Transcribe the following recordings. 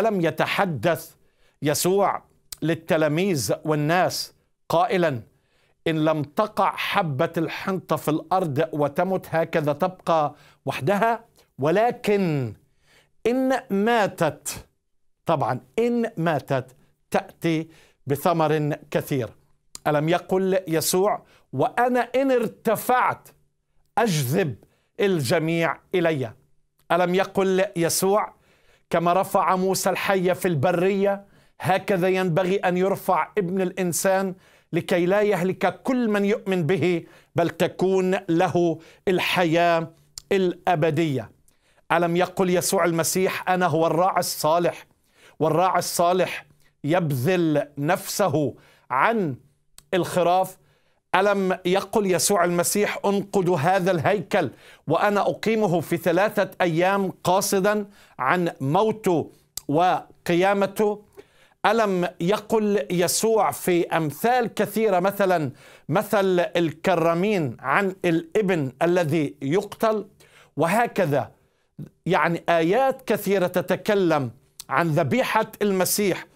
الم يتحدث يسوع للتلاميذ والناس قائلا ان لم تقع حبه الحنطه في الارض وتمت هكذا تبقى وحدها ولكن ان ماتت طبعا ان ماتت تاتي بثمر كثير الم يقل يسوع وانا ان ارتفعت اجذب الجميع الي الم يقل يسوع كما رفع موسى الحي في البريه هكذا ينبغي ان يرفع ابن الانسان لكي لا يهلك كل من يؤمن به بل تكون له الحياه الابديه الم يقل يسوع المسيح انا هو الراعي الصالح والراعي الصالح يبذل نفسه عن الخراف ألم يقل يسوع المسيح أنقد هذا الهيكل وأنا أقيمه في ثلاثة أيام قاصدا عن موته وقيامته ألم يقل يسوع في أمثال كثيرة مثلا مثل الكرامين عن الابن الذي يقتل وهكذا يعني آيات كثيرة تتكلم عن ذبيحة المسيح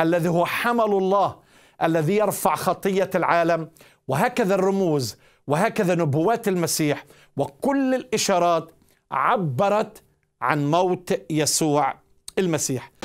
الذي هو حمل الله الذي يرفع خطية العالم وهكذا الرموز وهكذا نبوات المسيح وكل الاشارات عبرت عن موت يسوع المسيح